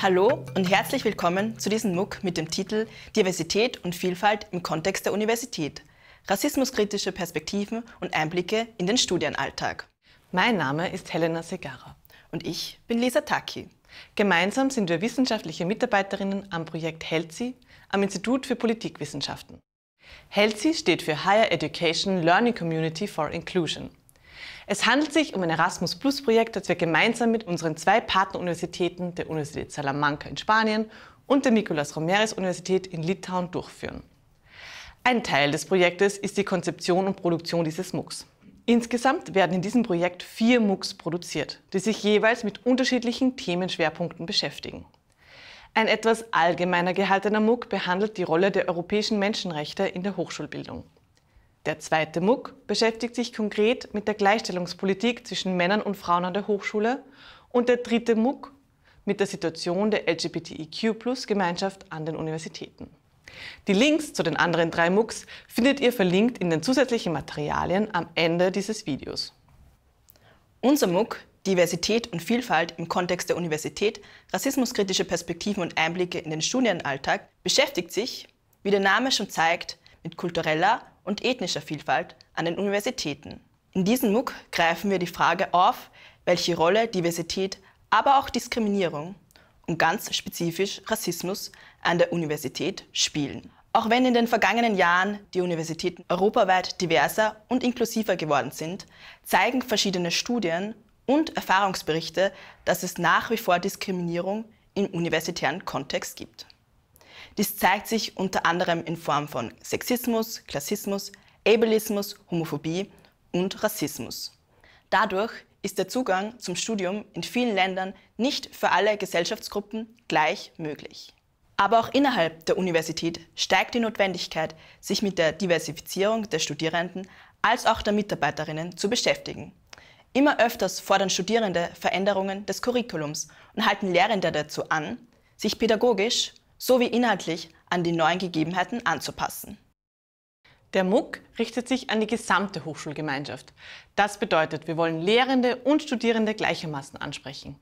Hallo und herzlich willkommen zu diesem MOOC mit dem Titel Diversität und Vielfalt im Kontext der Universität. Rassismuskritische Perspektiven und Einblicke in den Studienalltag. Mein Name ist Helena Segara. Und ich bin Lisa Taki. Gemeinsam sind wir wissenschaftliche Mitarbeiterinnen am Projekt HELSI am Institut für Politikwissenschaften. HELSI steht für Higher Education Learning Community for Inclusion es handelt sich um ein Erasmus-Plus-Projekt, das wir gemeinsam mit unseren zwei Partneruniversitäten, der Universität Salamanca in Spanien und der Nicolas Romeres Universität in Litauen, durchführen. Ein Teil des Projektes ist die Konzeption und Produktion dieses MOOCs. Insgesamt werden in diesem Projekt vier MOOCs produziert, die sich jeweils mit unterschiedlichen Themenschwerpunkten beschäftigen. Ein etwas allgemeiner gehaltener MOOC behandelt die Rolle der europäischen Menschenrechte in der Hochschulbildung. Der zweite MOOC beschäftigt sich konkret mit der Gleichstellungspolitik zwischen Männern und Frauen an der Hochschule und der dritte MOOC mit der Situation der LGBTIQ-Gemeinschaft an den Universitäten. Die Links zu den anderen drei MOOCs findet ihr verlinkt in den zusätzlichen Materialien am Ende dieses Videos. Unser MOOC Diversität und Vielfalt im Kontext der Universität, rassismuskritische Perspektiven und Einblicke in den Studienalltag beschäftigt sich, wie der Name schon zeigt, mit kultureller und ethnischer Vielfalt an den Universitäten. In diesem MOOC greifen wir die Frage auf, welche Rolle Diversität, aber auch Diskriminierung und ganz spezifisch Rassismus an der Universität spielen. Auch wenn in den vergangenen Jahren die Universitäten europaweit diverser und inklusiver geworden sind, zeigen verschiedene Studien und Erfahrungsberichte, dass es nach wie vor Diskriminierung im universitären Kontext gibt. Dies zeigt sich unter anderem in Form von Sexismus, Klassismus, Ableismus, Homophobie und Rassismus. Dadurch ist der Zugang zum Studium in vielen Ländern nicht für alle Gesellschaftsgruppen gleich möglich. Aber auch innerhalb der Universität steigt die Notwendigkeit, sich mit der Diversifizierung der Studierenden als auch der Mitarbeiterinnen zu beschäftigen. Immer öfters fordern Studierende Veränderungen des Curriculums und halten Lehrende dazu an, sich pädagogisch sowie inhaltlich an die neuen Gegebenheiten anzupassen. Der MOOC richtet sich an die gesamte Hochschulgemeinschaft. Das bedeutet, wir wollen Lehrende und Studierende gleichermaßen ansprechen.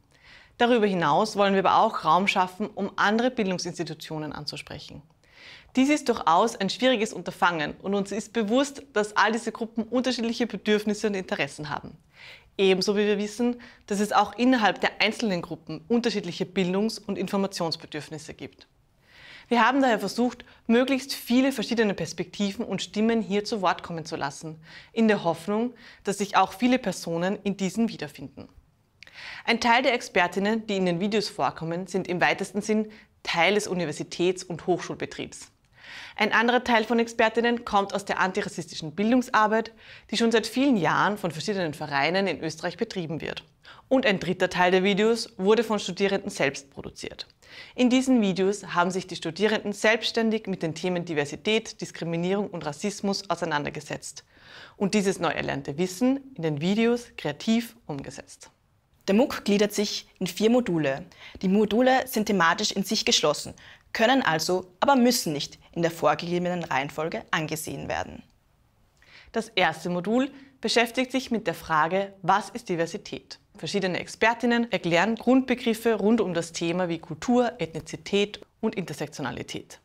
Darüber hinaus wollen wir aber auch Raum schaffen, um andere Bildungsinstitutionen anzusprechen. Dies ist durchaus ein schwieriges Unterfangen und uns ist bewusst, dass all diese Gruppen unterschiedliche Bedürfnisse und Interessen haben. Ebenso wie wir wissen, dass es auch innerhalb der einzelnen Gruppen unterschiedliche Bildungs- und Informationsbedürfnisse gibt. Wir haben daher versucht, möglichst viele verschiedene Perspektiven und Stimmen hier zu Wort kommen zu lassen, in der Hoffnung, dass sich auch viele Personen in diesen wiederfinden. Ein Teil der Expertinnen, die in den Videos vorkommen, sind im weitesten Sinn Teil des Universitäts- und Hochschulbetriebs. Ein anderer Teil von Expertinnen kommt aus der antirassistischen Bildungsarbeit, die schon seit vielen Jahren von verschiedenen Vereinen in Österreich betrieben wird. Und ein dritter Teil der Videos wurde von Studierenden selbst produziert. In diesen Videos haben sich die Studierenden selbstständig mit den Themen Diversität, Diskriminierung und Rassismus auseinandergesetzt und dieses neu erlernte Wissen in den Videos kreativ umgesetzt. Der MOOC gliedert sich in vier Module. Die Module sind thematisch in sich geschlossen, können also, aber müssen nicht in der vorgegebenen Reihenfolge angesehen werden. Das erste Modul beschäftigt sich mit der Frage, was ist Diversität? Verschiedene Expertinnen erklären Grundbegriffe rund um das Thema wie Kultur, Ethnizität und Intersektionalität.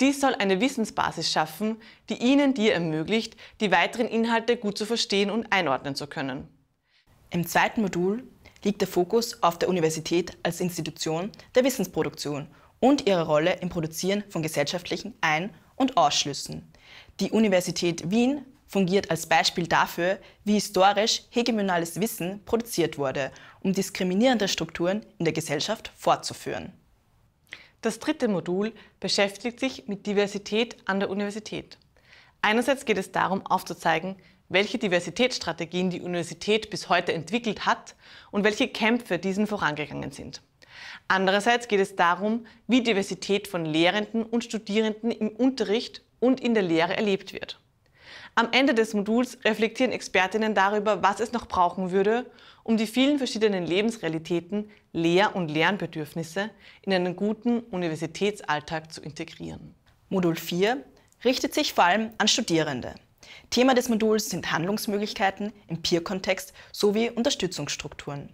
Dies soll eine Wissensbasis schaffen, die Ihnen dir ermöglicht, die weiteren Inhalte gut zu verstehen und einordnen zu können. Im zweiten Modul liegt der Fokus auf der Universität als Institution der Wissensproduktion und ihrer Rolle im Produzieren von gesellschaftlichen Ein- und Ausschlüssen. Die Universität Wien fungiert als Beispiel dafür, wie historisch hegemonales Wissen produziert wurde, um diskriminierende Strukturen in der Gesellschaft fortzuführen. Das dritte Modul beschäftigt sich mit Diversität an der Universität. Einerseits geht es darum, aufzuzeigen, welche Diversitätsstrategien die Universität bis heute entwickelt hat und welche Kämpfe diesen vorangegangen sind. Andererseits geht es darum, wie Diversität von Lehrenden und Studierenden im Unterricht und in der Lehre erlebt wird. Am Ende des Moduls reflektieren Expertinnen darüber, was es noch brauchen würde, um die vielen verschiedenen Lebensrealitäten, Lehr- und Lernbedürfnisse in einen guten Universitätsalltag zu integrieren. Modul 4 richtet sich vor allem an Studierende. Thema des Moduls sind Handlungsmöglichkeiten im Peer-Kontext sowie Unterstützungsstrukturen.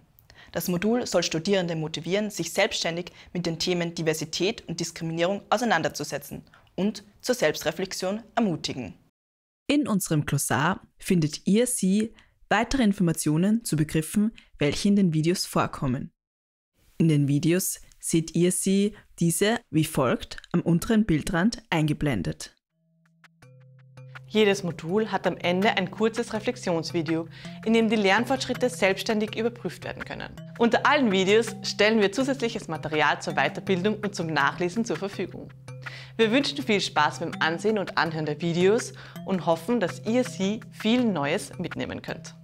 Das Modul soll Studierende motivieren, sich selbstständig mit den Themen Diversität und Diskriminierung auseinanderzusetzen und zur Selbstreflexion ermutigen. In unserem Glossar findet ihr sie weitere Informationen zu Begriffen, welche in den Videos vorkommen. In den Videos seht ihr sie diese wie folgt am unteren Bildrand eingeblendet. Jedes Modul hat am Ende ein kurzes Reflexionsvideo, in dem die Lernfortschritte selbstständig überprüft werden können. Unter allen Videos stellen wir zusätzliches Material zur Weiterbildung und zum Nachlesen zur Verfügung. Wir wünschen viel Spaß beim Ansehen und Anhören der Videos und hoffen, dass ihr sie viel Neues mitnehmen könnt.